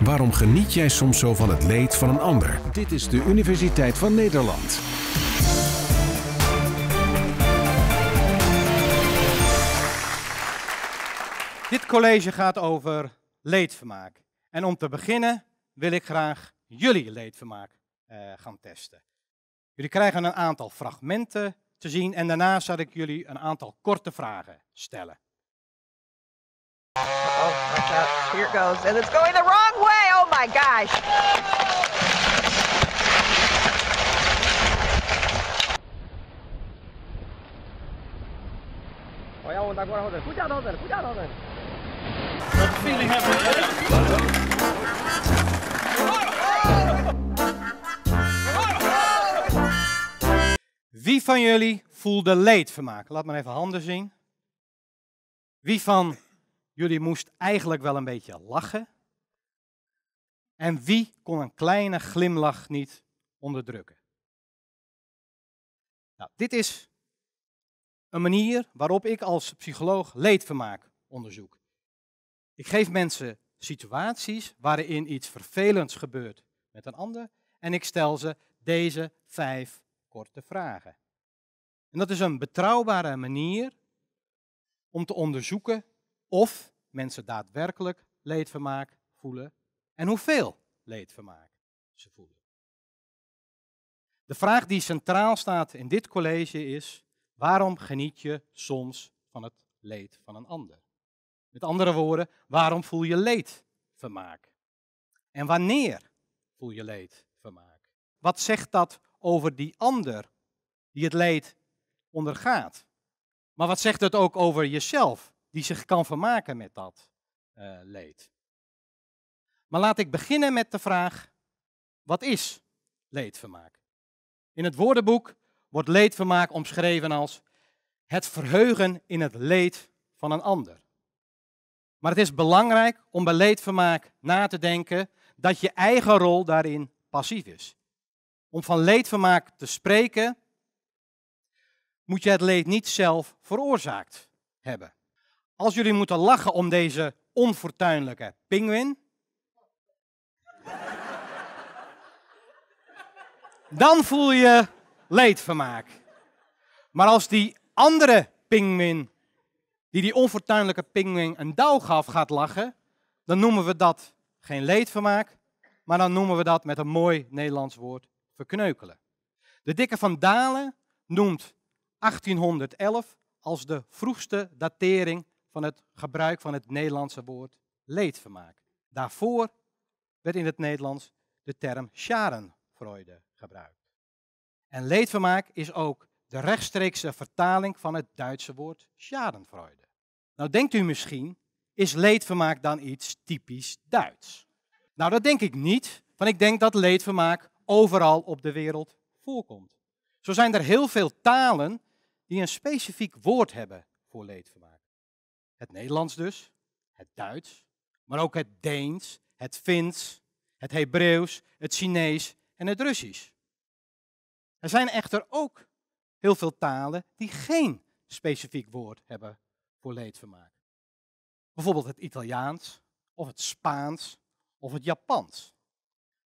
Waarom geniet jij soms zo van het leed van een ander? Dit is de Universiteit van Nederland. Dit college gaat over leedvermaak. En om te beginnen wil ik graag jullie leedvermaak eh, gaan testen. Jullie krijgen een aantal fragmenten te zien en daarna zal ik jullie een aantal korte vragen stellen. Oh, Here goes. And it's going the wrong way. Oh my gosh. Wie van jullie voelde leedvermaak? Laat maar even handen zien. Wie van jullie moest eigenlijk wel een beetje lachen? En wie kon een kleine glimlach niet onderdrukken? Nou, dit is een manier waarop ik als psycholoog leedvermaak onderzoek. Ik geef mensen situaties waarin iets vervelends gebeurt met een ander en ik stel ze deze vijf Korte vragen. En dat is een betrouwbare manier om te onderzoeken of mensen daadwerkelijk leedvermaak voelen en hoeveel leedvermaak ze voelen. De vraag die centraal staat in dit college is: waarom geniet je soms van het leed van een ander? Met andere woorden, waarom voel je leedvermaak? En wanneer voel je leedvermaak? Wat zegt dat over die ander die het leed ondergaat. Maar wat zegt het ook over jezelf, die zich kan vermaken met dat eh, leed? Maar laat ik beginnen met de vraag, wat is leedvermaak? In het woordenboek wordt leedvermaak omschreven als het verheugen in het leed van een ander. Maar het is belangrijk om bij leedvermaak na te denken dat je eigen rol daarin passief is om van leedvermaak te spreken, moet je het leed niet zelf veroorzaakt hebben. Als jullie moeten lachen om deze onfortuinlijke pinguïn, dan voel je leedvermaak. Maar als die andere pinguïn, die die onfortuinlijke pinguïn een douw gaf, gaat lachen, dan noemen we dat geen leedvermaak, maar dan noemen we dat met een mooi Nederlands woord verkneukelen. De dikke Van Dalen noemt 1811 als de vroegste datering van het gebruik van het Nederlandse woord leedvermaak. Daarvoor werd in het Nederlands de term scharenfreude gebruikt. En leedvermaak is ook de rechtstreekse vertaling van het Duitse woord schadenfreude. Nou denkt u misschien, is leedvermaak dan iets typisch Duits? Nou, dat denk ik niet, want ik denk dat leedvermaak overal op de wereld voorkomt. Zo zijn er heel veel talen die een specifiek woord hebben voor leedvermaak. Het Nederlands dus, het Duits, maar ook het Deens, het Fins, het Hebreeuws, het Chinees en het Russisch. Er zijn echter ook heel veel talen die geen specifiek woord hebben voor leedvermaak. Bijvoorbeeld het Italiaans of het Spaans of het Japans.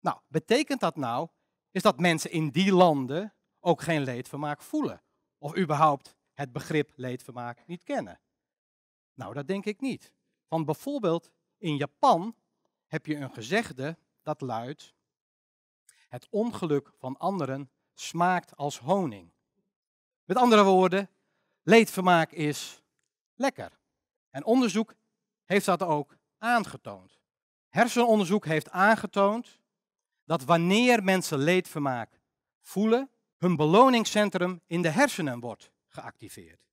Nou, betekent dat nou, is dat mensen in die landen ook geen leedvermaak voelen? Of überhaupt het begrip leedvermaak niet kennen? Nou, dat denk ik niet. Want bijvoorbeeld in Japan heb je een gezegde dat luidt: Het ongeluk van anderen smaakt als honing. Met andere woorden, leedvermaak is lekker. En onderzoek heeft dat ook aangetoond. Hersenonderzoek heeft aangetoond dat wanneer mensen leedvermaak voelen, hun beloningscentrum in de hersenen wordt geactiveerd.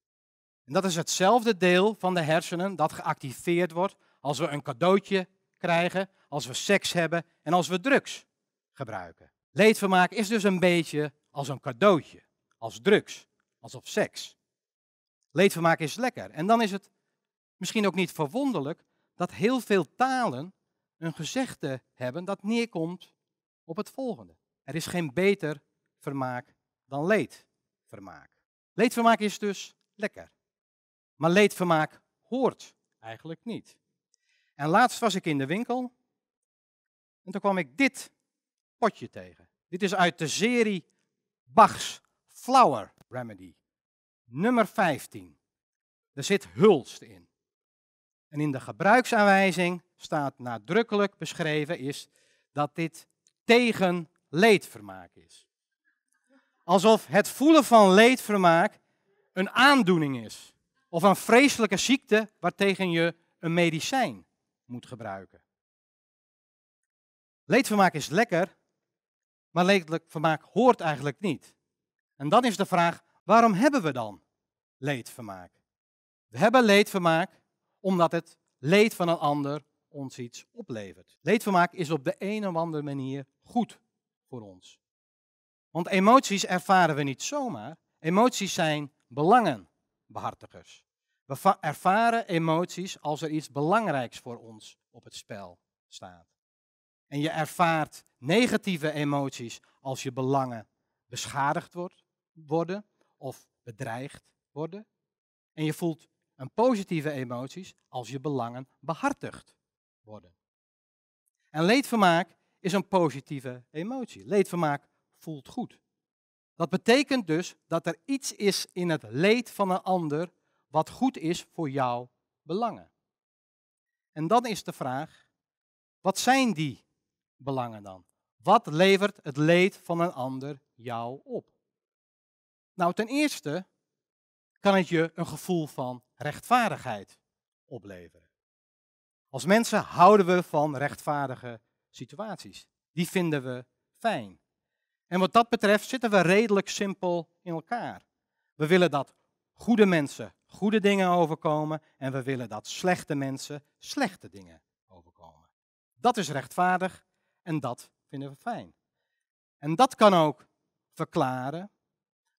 En dat is hetzelfde deel van de hersenen dat geactiveerd wordt als we een cadeautje krijgen, als we seks hebben en als we drugs gebruiken. Leedvermaak is dus een beetje als een cadeautje, als drugs, alsof seks. Leedvermaak is lekker. En dan is het misschien ook niet verwonderlijk dat heel veel talen een gezegde hebben dat neerkomt op het volgende. Er is geen beter vermaak dan leedvermaak. Leedvermaak is dus lekker. Maar leedvermaak hoort eigenlijk niet. En laatst was ik in de winkel en toen kwam ik dit potje tegen. Dit is uit de serie Bach's Flower Remedy, nummer 15. Er zit hulst in. En in de gebruiksaanwijzing staat nadrukkelijk beschreven is dat dit tegen leedvermaak is. Alsof het voelen van leedvermaak een aandoening is. Of een vreselijke ziekte waartegen je een medicijn moet gebruiken. Leedvermaak is lekker, maar leedvermaak hoort eigenlijk niet. En dan is de vraag, waarom hebben we dan leedvermaak? We hebben leedvermaak omdat het leed van een ander ons iets oplevert. Leedvermaak is op de een of andere manier goed voor ons. Want emoties ervaren we niet zomaar. Emoties zijn belangenbehartigers. We ervaren emoties als er iets belangrijks voor ons op het spel staat. En je ervaart negatieve emoties als je belangen beschadigd wordt, worden of bedreigd worden. En je voelt een positieve emoties als je belangen behartigd worden. En leedvermaak is een positieve emotie. Leedvermaak voelt goed. Dat betekent dus dat er iets is in het leed van een ander wat goed is voor jouw belangen. En dan is de vraag, wat zijn die belangen dan? Wat levert het leed van een ander jou op? Nou, ten eerste kan het je een gevoel van rechtvaardigheid opleveren. Als mensen houden we van rechtvaardige situaties. Die vinden we fijn. En wat dat betreft zitten we redelijk simpel in elkaar. We willen dat goede mensen goede dingen overkomen en we willen dat slechte mensen slechte dingen overkomen. Dat is rechtvaardig en dat vinden we fijn. En dat kan ook verklaren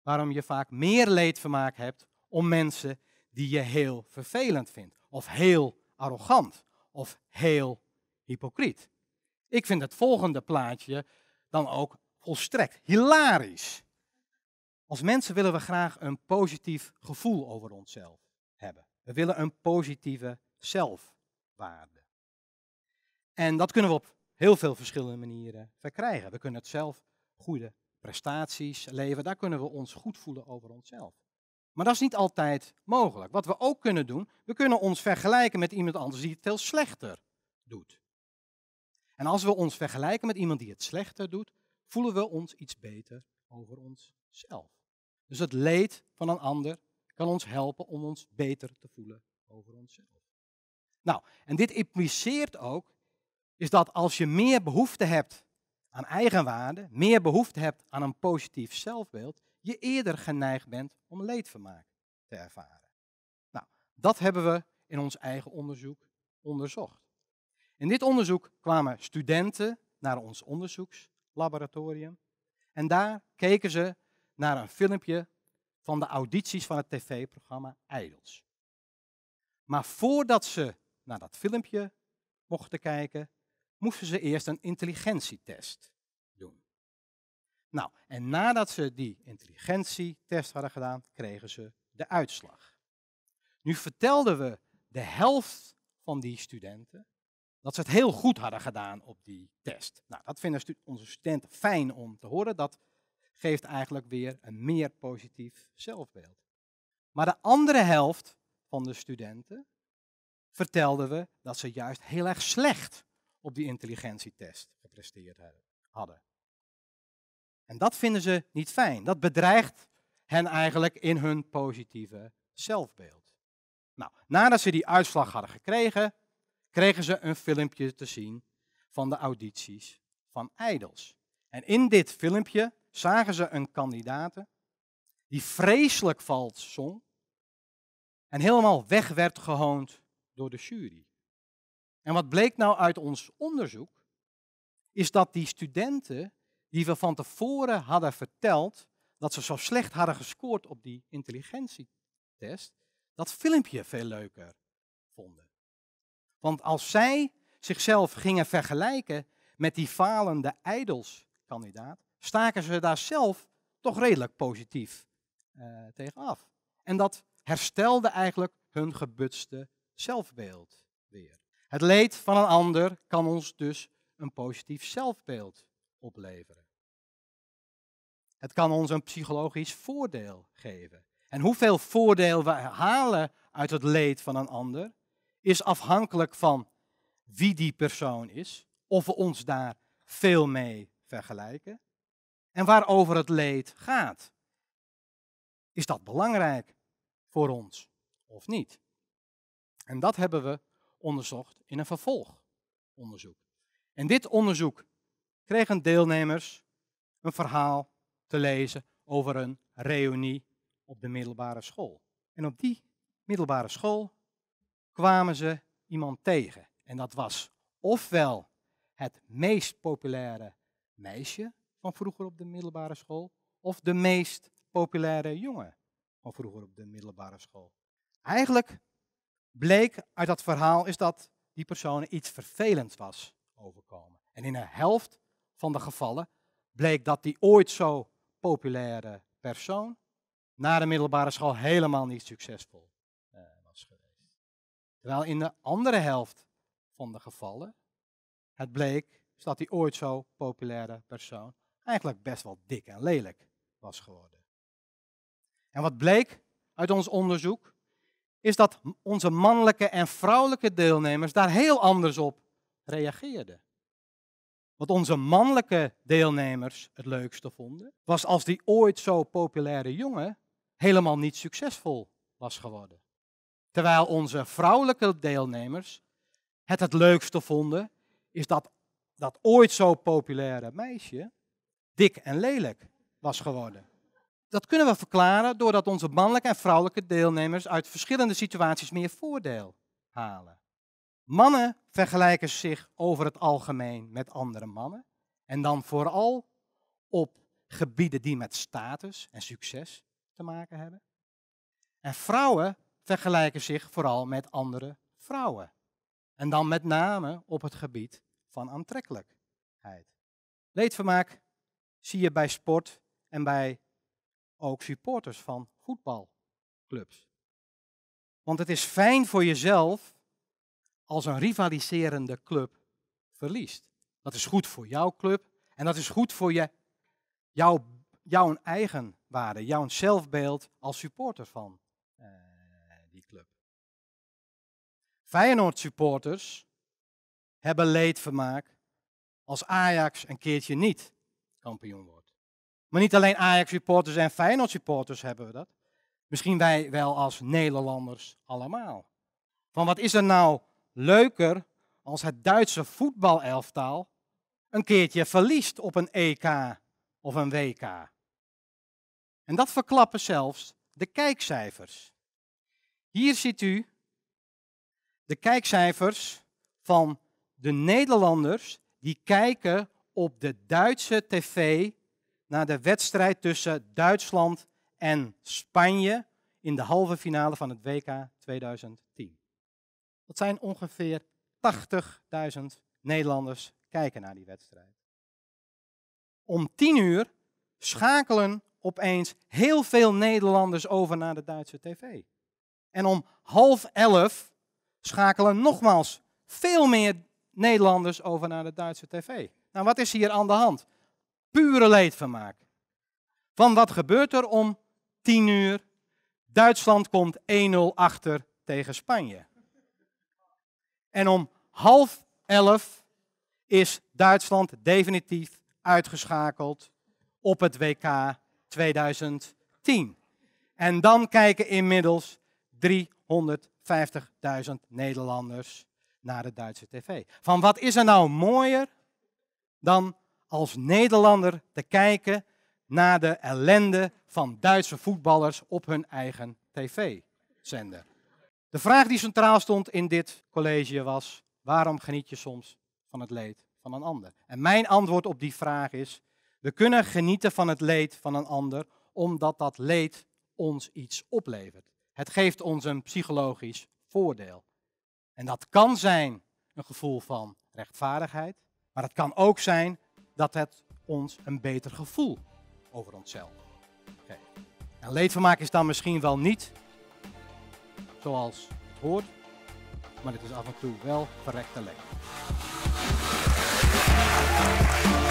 waarom je vaak meer leedvermaak hebt om mensen die je heel vervelend vindt of heel arrogant of heel hypocriet. Ik vind het volgende plaatje dan ook volstrekt hilarisch. Als mensen willen we graag een positief gevoel over onszelf hebben. We willen een positieve zelfwaarde. En dat kunnen we op heel veel verschillende manieren verkrijgen. We kunnen het zelf goede prestaties leveren, daar kunnen we ons goed voelen over onszelf. Maar dat is niet altijd mogelijk. Wat we ook kunnen doen, we kunnen ons vergelijken met iemand anders die het veel slechter doet. En als we ons vergelijken met iemand die het slechter doet, voelen we ons iets beter over onszelf. Dus het leed van een ander kan ons helpen om ons beter te voelen over onszelf. Nou, en dit impliceert ook, is dat als je meer behoefte hebt aan eigenwaarde, meer behoefte hebt aan een positief zelfbeeld, je eerder geneigd bent om leedvermaak te ervaren. Nou, dat hebben we in ons eigen onderzoek onderzocht. In dit onderzoek kwamen studenten naar ons onderzoekslaboratorium en daar keken ze naar een filmpje van de audities van het tv-programma Idols. Maar voordat ze naar dat filmpje mochten kijken, moesten ze eerst een intelligentietest nou, en nadat ze die intelligentietest hadden gedaan, kregen ze de uitslag. Nu vertelden we de helft van die studenten dat ze het heel goed hadden gedaan op die test. Nou, dat vinden onze studenten fijn om te horen. Dat geeft eigenlijk weer een meer positief zelfbeeld. Maar de andere helft van de studenten vertelden we dat ze juist heel erg slecht op die intelligentietest gepresteerd hadden. En dat vinden ze niet fijn. Dat bedreigt hen eigenlijk in hun positieve zelfbeeld. Nou, nadat ze die uitslag hadden gekregen, kregen ze een filmpje te zien van de audities van Idols. En in dit filmpje zagen ze een kandidaat die vreselijk vals zong en helemaal weg werd gehoond door de jury. En wat bleek nou uit ons onderzoek, is dat die studenten die we van tevoren hadden verteld dat ze zo slecht hadden gescoord op die intelligentietest, dat filmpje veel leuker vonden. Want als zij zichzelf gingen vergelijken met die falende ijdelskandidaat, staken ze daar zelf toch redelijk positief uh, eh, tegen af. En dat herstelde eigenlijk hun gebutste zelfbeeld weer. Het leed van een ander kan ons dus een positief zelfbeeld opleveren. Het kan ons een psychologisch voordeel geven. En hoeveel voordeel we halen uit het leed van een ander, is afhankelijk van wie die persoon is, of we ons daar veel mee vergelijken en waarover het leed gaat. Is dat belangrijk voor ons of niet? En dat hebben we onderzocht in een vervolgonderzoek. En dit onderzoek kregen deelnemers een verhaal te lezen over een reunie op de middelbare school. En op die middelbare school kwamen ze iemand tegen. En dat was ofwel het meest populaire meisje van vroeger op de middelbare school, of de meest populaire jongen van vroeger op de middelbare school. Eigenlijk bleek uit dat verhaal is dat die persoon iets vervelends was overkomen. En in de helft van de gevallen bleek dat die ooit zo populaire persoon na de middelbare school helemaal niet succesvol eh, was geweest. Terwijl in de andere helft van de gevallen het bleek dat die ooit zo populaire persoon eigenlijk best wel dik en lelijk was geworden. En wat bleek uit ons onderzoek is dat onze mannelijke en vrouwelijke deelnemers daar heel anders op reageerden. Wat onze mannelijke deelnemers het leukste vonden, was als die ooit zo populaire jongen helemaal niet succesvol was geworden. Terwijl onze vrouwelijke deelnemers het het leukste vonden, is dat dat ooit zo populaire meisje dik en lelijk was geworden. Dat kunnen we verklaren doordat onze mannelijke en vrouwelijke deelnemers uit verschillende situaties meer voordeel halen. Mannen vergelijken zich over het algemeen met andere mannen. En dan vooral op gebieden die met status en succes te maken hebben. En vrouwen vergelijken zich vooral met andere vrouwen. En dan met name op het gebied van aantrekkelijkheid. Leedvermaak zie je bij sport en bij ook supporters van voetbalclubs. Want het is fijn voor jezelf als een rivaliserende club verliest. Dat is goed voor jouw club en dat is goed voor je, jouw, jouw eigen waarde, jouw zelfbeeld als supporter van eh, die club. Feyenoord supporters hebben leedvermaak als Ajax een keertje niet kampioen wordt. Maar niet alleen Ajax supporters en Feyenoord supporters hebben we dat. Misschien wij wel als Nederlanders allemaal. Van wat is er nou leuker als het Duitse voetbalelftaal een keertje verliest op een EK of een WK. En dat verklappen zelfs de kijkcijfers. Hier ziet u de kijkcijfers van de Nederlanders die kijken op de Duitse tv naar de wedstrijd tussen Duitsland en Spanje in de halve finale van het WK 2010. Dat zijn ongeveer 80.000 Nederlanders kijken naar die wedstrijd. Om 10 uur schakelen opeens heel veel Nederlanders over naar de Duitse tv. En om half elf schakelen nogmaals veel meer Nederlanders over naar de Duitse tv. Nou, wat is hier aan de hand? Pure leedvermaak. Want wat gebeurt er om 10 uur? Duitsland komt 1-0 achter tegen Spanje. En om half elf is Duitsland definitief uitgeschakeld op het WK 2010. En dan kijken inmiddels 350.000 Nederlanders naar de Duitse tv. Van wat is er nou mooier dan als Nederlander te kijken naar de ellende van Duitse voetballers op hun eigen tv-zender? De vraag die centraal stond in dit college was: waarom geniet je soms van het leed van een ander? En mijn antwoord op die vraag is: we kunnen genieten van het leed van een ander omdat dat leed ons iets oplevert. Het geeft ons een psychologisch voordeel. En dat kan zijn een gevoel van rechtvaardigheid, maar het kan ook zijn dat het ons een beter gevoel over onszelf geeft. En leedvermaak is dan misschien wel niet zoals het hoort, maar het is af en toe wel verrekte lek.